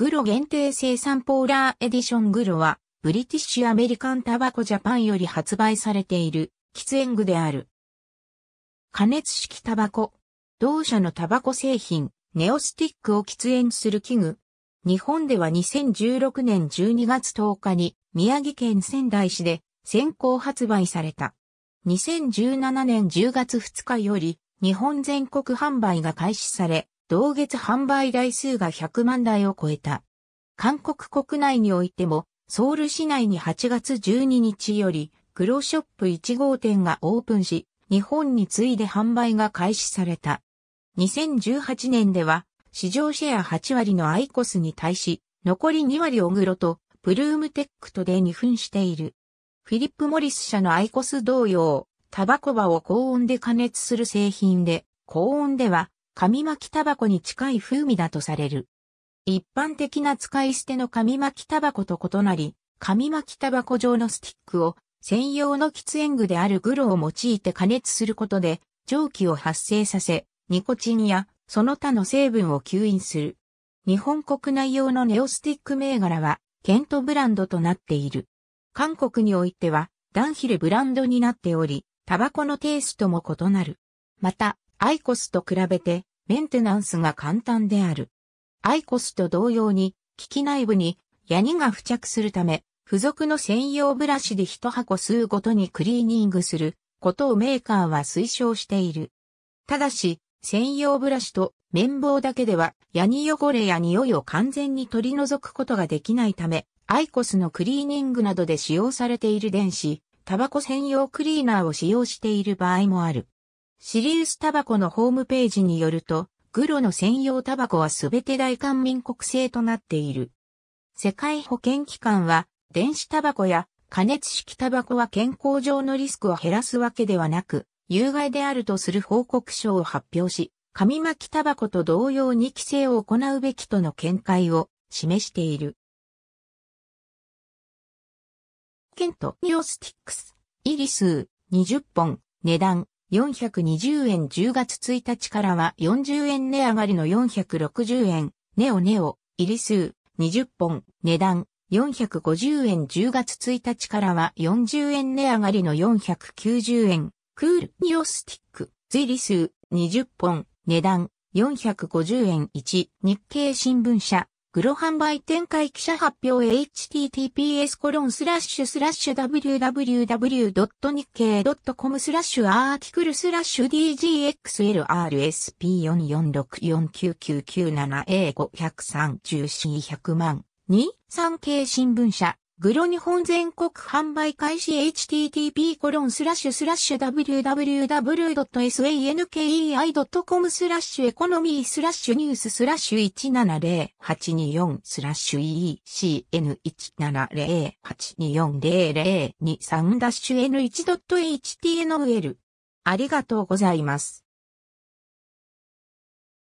グロ限定生産ポーラーエディショングロは、ブリティッシュアメリカンタバコジャパンより発売されている喫煙具である。加熱式タバコ。同社のタバコ製品、ネオスティックを喫煙する器具。日本では2016年12月10日に宮城県仙台市で先行発売された。2017年10月2日より日本全国販売が開始され、同月販売台数が100万台を超えた。韓国国内においても、ソウル市内に8月12日より、グロショップ1号店がオープンし、日本に次いで販売が開始された。2018年では、市場シェア8割のアイコスに対し、残り2割オグロと、プルームテックとで2分している。フィリップ・モリス社のアイコス同様、タバコバを高温で加熱する製品で、高温では紙巻きタバコに近い風味だとされる。一般的な使い捨ての紙巻きタバコと異なり、紙巻きタバコ状のスティックを専用の喫煙具であるグロを用いて加熱することで蒸気を発生させ、ニコチンやその他の成分を吸引する。日本国内用のネオスティック銘柄は、ケントブランドとなっている。韓国においては、ダンヒルブランドになっており、タバコのテイストも異なる。また、アイコスと比べて、メンテナンスが簡単である。アイコスと同様に、機器内部にヤニが付着するため、付属の専用ブラシで一箱吸うごとにクリーニングすることをメーカーは推奨している。ただし、専用ブラシと綿棒だけではヤニ汚れや匂いを完全に取り除くことができないため、アイコスのクリーニングなどで使用されている電子、タバコ専用クリーナーを使用している場合もある。シリウスタバコのホームページによると、グロの専用タバコはすべて大韓民国製となっている。世界保健機関は、電子タバコや加熱式タバコは健康上のリスクを減らすわけではなく、有害であるとする報告書を発表し、紙巻きタバコと同様に規制を行うべきとの見解を示している。ケント・ニオスティックス、イリスー、20本、値段、420円10月1日からは40円値上がりの460円、ネオネオ、入り数、20本、値段、450円10月1日からは40円値上がりの490円、クールニオスティック、税理数、20本、値段、450円1、日経新聞社、グロ販売展開記者発表 https コロンスラッシュスラッシュ www.nikkei.com スラッシュアーティクルスラッシュ d g x l r s p 4 4 6 4 9 9 9 7 a 5 3 0 1 0 0万2産経新聞社グロ日本全国販売開始 http コロンスラッシュスラッシュ www.sankei.com スラッシュエコノミースラッシュニューススラッシュ170824スラッシュ ECN1708240023-n1.htnl o ありがとうございます。